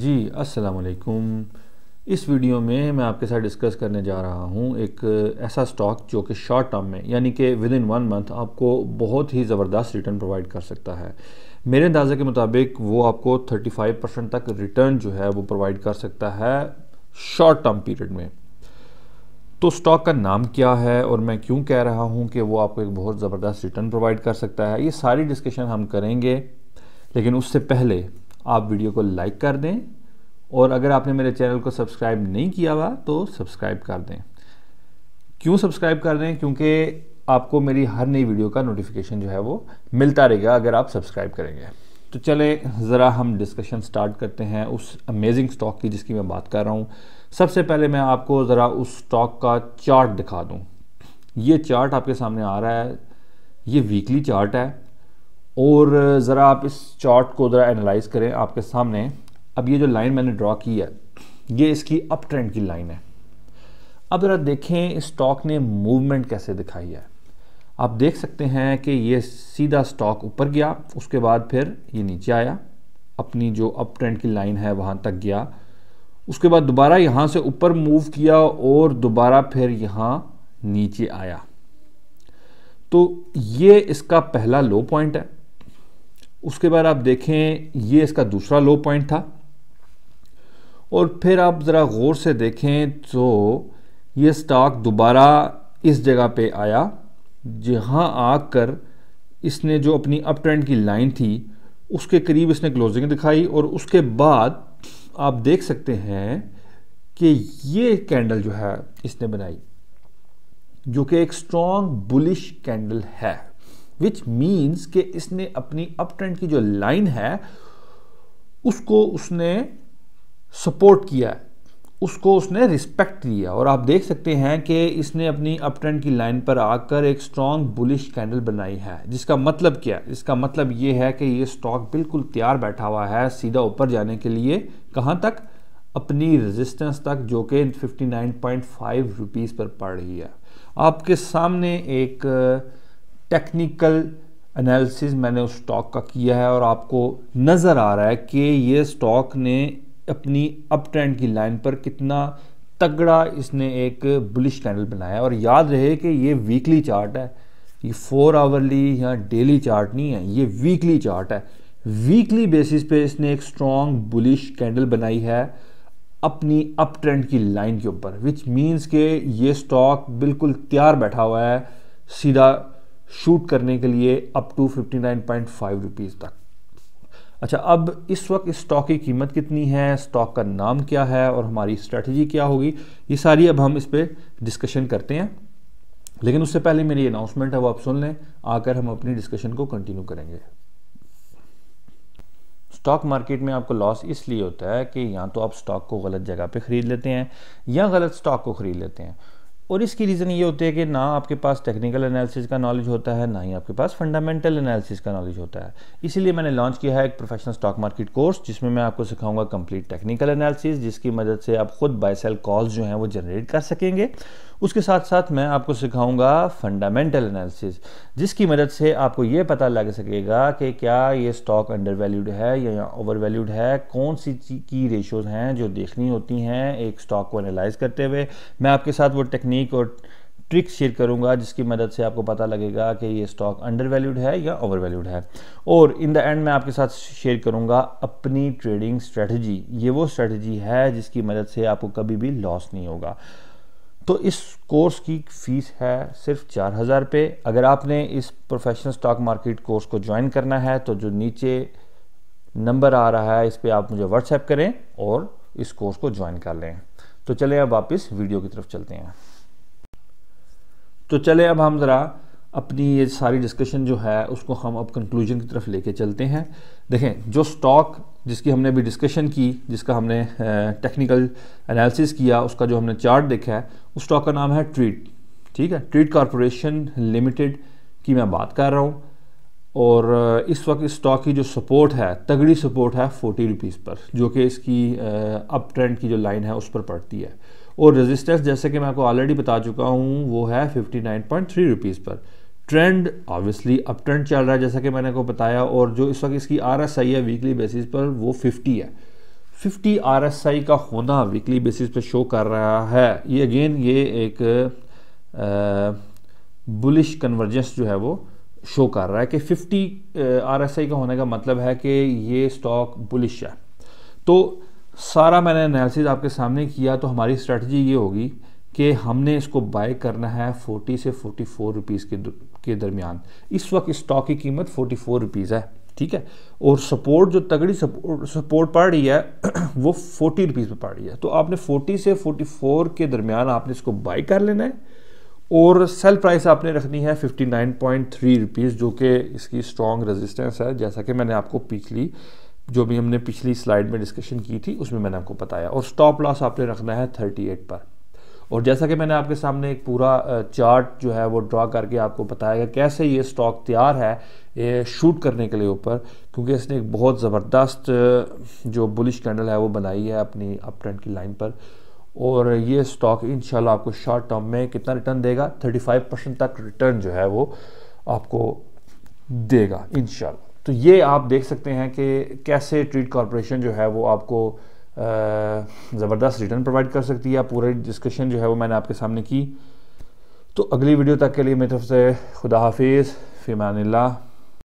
जी अस्सलाम वालेकुम इस वीडियो में मैं आपके साथ डिस्कस करने जा रहा हूँ एक ऐसा स्टॉक जो कि शॉर्ट टर्म में यानी कि विद इन वन मंथ आपको बहुत ही ज़बरदस्त रिटर्न प्रोवाइड कर सकता है मेरे अंदाजे के मुताबिक वो आपको 35 परसेंट तक रिटर्न जो है वो प्रोवाइड कर सकता है शॉर्ट टर्म पीरियड में तो स्टॉक का नाम क्या है और मैं क्यों कह रहा हूँ कि वो आपको एक बहुत ज़बरदस्त रिटर्न प्रोवाइड कर सकता है ये सारी डिस्कशन हम करेंगे लेकिन उससे पहले आप वीडियो को लाइक कर दें और अगर आपने मेरे चैनल को सब्सक्राइब नहीं किया हुआ तो सब्सक्राइब कर दें क्यों सब्सक्राइब कर दें क्योंकि आपको मेरी हर नई वीडियो का नोटिफिकेशन जो है वो मिलता रहेगा अगर आप सब्सक्राइब करेंगे तो चलें ज़रा हम डिस्कशन स्टार्ट करते हैं उस अमेजिंग स्टॉक की जिसकी मैं बात कर रहा हूँ सबसे पहले मैं आपको ज़रा उस स्टॉक का चार्ट दिखा दूँ ये चार्ट आपके सामने आ रहा है ये वीकली चार्ट है और ज़रा आप इस चार्ट को ज़रा एनालाइज करें आपके सामने अब ये जो लाइन मैंने ड्रॉ की है ये इसकी अप ट्रेंड की लाइन है अब ज़रा देखें स्टॉक ने मूवमेंट कैसे दिखाई है आप देख सकते हैं कि ये सीधा स्टॉक ऊपर गया उसके बाद फिर ये नीचे आया अपनी जो अप ट्रेंड की लाइन है वहाँ तक गया उसके बाद दोबारा यहाँ से ऊपर मूव किया और दोबारा फिर यहाँ नीचे आया तो ये इसका पहला लो पॉइंट है उसके बाद आप देखें ये इसका दूसरा लो पॉइंट था और फिर आप ज़रा गौर से देखें तो ये स्टॉक दोबारा इस जगह पे आया जहाँ आकर इसने जो अपनी अप ट्रेंड की लाइन थी उसके करीब इसने क्लोजिंग दिखाई और उसके बाद आप देख सकते हैं कि ये कैंडल जो है इसने बनाई जो कि एक स्ट्रॉन्ग बुलिश कैंडल है विच मीन्स के इसने अपनी अप ट्रेंड की जो लाइन है उसको उसने सपोर्ट किया उसको उसने रिस्पेक्ट दिया और आप देख सकते हैं कि इसने अपनी अप ट्रेंड की लाइन पर आकर एक स्ट्रॉन्ग बुलिश कैंडल बनाई है जिसका मतलब क्या है इसका मतलब ये है कि ये स्टॉक बिल्कुल तैयार बैठा हुआ है सीधा ऊपर जाने के लिए कहाँ तक अपनी रेजिस्टेंस तक जो कि 59.5 रुपीस पर पड़ रही है आपके सामने एक टेक्निकल एनालिसिस मैंने उस स्टॉक का किया है और आपको नज़र आ रहा है कि ये स्टॉक ने अपनी अप ट्रेंड की लाइन पर कितना तगड़ा इसने एक बुलिश कैंडल बनाया है और याद रहे कि ये वीकली चार्ट है ये फोर आवरली या डेली चार्ट नहीं है ये वीकली चार्ट है वीकली बेसिस पे इसने एक स्ट्रॉन्ग बुलिश कैंडल बनाई है अपनी अप ट्रेंड की लाइन के ऊपर विच मीन्स के ये स्टॉक बिल्कुल तैयार बैठा हुआ है सीधा शूट करने के लिए अप टू 59.5 रुपीस तक अच्छा अब इस वक्त इस स्टॉक की कीमत कितनी है स्टॉक का नाम क्या है और हमारी स्ट्रेटजी क्या होगी ये सारी अब हम इस पर डिस्कशन करते हैं लेकिन उससे पहले मेरी अनाउंसमेंट है वो आप सुन लें आकर हम अपनी डिस्कशन को कंटिन्यू करेंगे स्टॉक मार्केट में आपको लॉस इसलिए होता है कि या तो आप स्टॉक को गलत जगह पे ख़रीद लेते हैं या गलत स्टॉक को ख़रीद लेते हैं और इसकी रीज़न ये होती है कि ना आपके पास टेक्निकल एनालिसिस का नॉलेज होता है ना ही आपके पास फंडामेंटल एनालिसिस का नॉलेज होता है इसीलिए मैंने लॉन्च किया है एक प्रोफेशनल स्टॉक मार्केट कोर्स जिसमें मैं आपको सिखाऊंगा कंप्लीट टेक्निकल एनालिसिस जिसकी मदद से आप खुद बाय सेल कॉल्स जो हैं वो जनरेट कर सकेंगे उसके साथ साथ मैं आपको सिखाऊंगा फंडामेंटल एनालिसिस जिसकी मदद से आपको ये पता लग सकेगा कि क्या ये स्टॉक अंडर वैल्यूड है या ओवर वैल्यूड है कौन सी की रेशोज़ हैं जो देखनी होती हैं एक स्टॉक को एनालाइज करते हुए मैं आपके साथ वो टेक्निक और ट्रिक शेयर करूंगा जिसकी मदद से आपको पता लगेगा कि ये स्टॉक अंडर वैल्यूड है या ओवर वैल्यूड है और इन द एंड मैं आपके साथ शेयर करूंगा अपनी ट्रेडिंग स्ट्रेटजी ये वो स्ट्रेटजी है जिसकी मदद से आपको कभी भी लॉस नहीं होगा तो इस कोर्स की फ़ीस है सिर्फ चार हज़ार रुपये अगर आपने इस प्रोफेशनल स्टॉक मार्केट कोर्स को ज्वाइन करना है तो जो नीचे नंबर आ रहा है इस पर आप मुझे व्हाट्सएप करें और इस कोर्स को ज्वाइन कर लें तो चले अब वापस वीडियो की तरफ चलते हैं तो चले अब हम ज़रा अपनी ये सारी डिस्कशन जो है उसको हम अब कंक्लूजन की तरफ लेके चलते हैं देखें जो स्टॉक जिसकी हमने अभी डिस्कशन की जिसका हमने टेक्निकल एनालिसिस किया उसका जो हमने चार्ट देखा है उस स्टॉक का नाम है ट्रीट ठीक है ट्रीट कॉरपोरेशन लिमिटेड की मैं बात कर रहा हूँ और इस वक्त इस स्टॉक की जो सपोर्ट है तगड़ी सपोर्ट है फोर्टी रुपीज़ पर जो कि इसकी अप ट्रेंड की जो लाइन है उस पर पड़ती है और रेजिस्टेंस जैसे कि मैं आपको ऑलरेडी बता चुका हूँ वो है fifty nine point three rupees पर ट्रेंड ऑब्वियसली अप ट्रेंड चल रहा है जैसा कि मैंने आपको बताया और जो इस वक्त इसकी आर एस आई है वीकली बेसिस पर वो फिफ्टी है 50 आई का होना वीकली बेसिस पे शो कर रहा है ये अगेन ये एक बुलिश कन्वर्जेंस जो है वो शो कर रहा है कि 50 आई का होने का मतलब है कि ये स्टॉक बुलिश है तो सारा मैंने एनालिसिस आपके सामने किया तो हमारी स्ट्रेटजी ये होगी कि हमने इसको बाय करना है 40 से 44 रुपीस के के दरमियान इस वक्त स्टॉक की कीमत 44 रुपीस है ठीक है और सपोर्ट जो तगड़ी सपोर्ट सपोर्ट पा रही है वो फोर्टी रुपीज़ पर पा रही है तो आपने फोर्टी से फोर्टी फोर के दरमियान आपने इसको बाई कर लेना है और सेल प्राइस आपने रखनी है fifty nine point three rupees जो कि इसकी स्ट्रॉन्ग रेजिस्टेंस है जैसा कि मैंने आपको पिछली जो भी हमने पिछली स्लाइड में डिस्कशन की थी उसमें मैंने आपको बताया और स्टॉप लॉस आपने रखना है थर्टी एट पर और जैसा कि मैंने आपके सामने एक पूरा चार्ट जो है वो ड्रा करके आपको बताया गया कैसे ये स्टॉक तैयार है ये शूट करने के लिए ऊपर क्योंकि इसने एक बहुत ज़बरदस्त जो बुलिश कैंडल है वो बनाई है अपनी अप ट्रेंड की लाइन पर और ये स्टॉक इन आपको शॉर्ट टर्म में कितना रिटर्न देगा थर्टी परसेंट तक रिटर्न जो है वो आपको देगा इन तो ये आप देख सकते हैं कि कैसे ट्रीट कॉरपोरेशन जो है वो आपको ज़बरदस्त रिटर्न प्रोवाइड कर सकती है आप पूरी डिस्कशन जो है वो मैंने आपके सामने की तो अगली वीडियो तक के लिए मेरी तरफ से खुदा हाफिज़ फ़िमानिल्ला